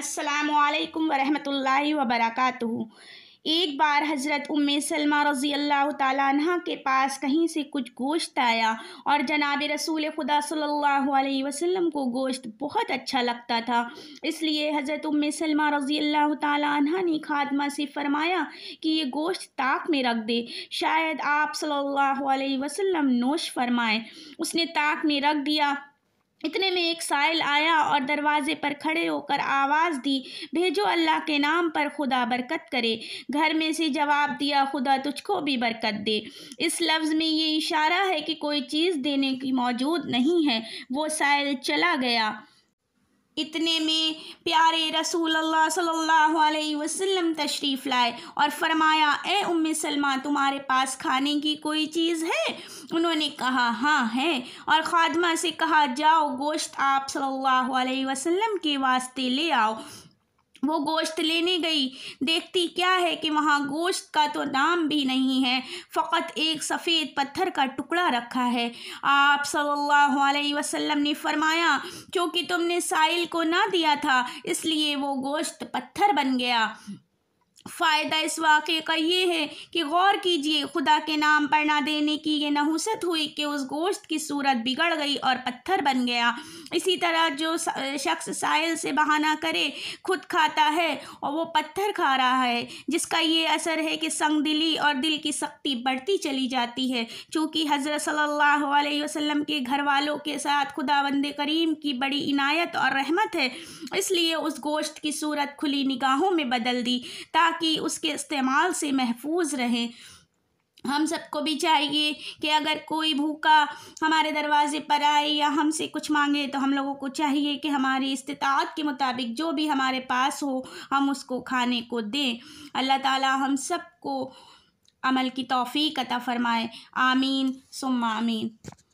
असलकम वरहमल वबरक एक बार हज़रत उम सलमा रज़ी अल्लाह तह के पास कहीं से कुछ गोश्त आया और जनाब रसूल खुदा सल्लल्लाहु अलैहि वसल्लम को गोश्त बहुत अच्छा लगता था इसलिए हज़रत उम सलमा रज़ी अल्लाह तह ने खादमा से फरमाया कि ये गोश्त ताक में रख दे शायद आप सल्लल्लाहु अलैहि वसल्लम नोश फरमाएँ उसने ताक में रख दिया इतने में एक साइल आया और दरवाजे पर खड़े होकर आवाज़ दी भेजो अल्लाह के नाम पर खुदा बरकत करे घर में से जवाब दिया खुदा तुझको भी बरकत दे इस लफ्ज़ में ये इशारा है कि कोई चीज़ देने की मौजूद नहीं है वो साइल चला गया इतने में प्यारे रसूल अल्लाह सल्लल्लाहु अलैहि वसल्लम तशरीफ़ लाए और फरमाया ए उम्मे सलमा तुम्हारे पास खाने की कोई चीज़ है उन्होंने कहा हाँ है और ख़ादमा से कहा जाओ गोश्त आप सल्लल्लाहु अलैहि वसल्लम के वास्ते ले आओ वो गोश्त लेने गई देखती क्या है कि वहाँ गोश्त का तो दाम भी नहीं है फ़कत एक सफ़ेद पत्थर का टुकड़ा रखा है आप सल्लल्लाहु अलैहि वसल्लम ने फरमाया क्योंकि तुमने साइल को ना दिया था इसलिए वो गोश्त पत्थर बन गया फ़ायदा इस वाक़े का ये है कि गौर कीजिए खुदा के नाम पर ना देने की ये नहुसत हुई कि उस गोश्त की सूरत बिगड़ गई और पत्थर बन गया इसी तरह जो शख्स साइल से बहाना करे खुद खाता है और वो पत्थर खा रहा है जिसका ये असर है कि संग दिली और दिल की सख्ती बढ़ती चली जाती है चूँकि हज़रत सल्ला वसम के घर वालों के साथ खुदा बंद करीम की बड़ी इनायत और रहमत है इसलिए उस गोश्त की सूरत खुली निगाहों में बदल दी ताकि उसके इस्तेमाल से महफूज रहें हम सबको भी चाहिए कि अगर कोई भूखा हमारे दरवाज़े पर आए या हमसे कुछ मांगे तो हम लोगों को चाहिए कि हमारी इस्तात के मुताबिक जो भी हमारे पास हो हम उसको खाने को दें अल्लाह ताला हम सबको अमल की तोफ़ी अता फ़रमाए आमीन सुम आमीन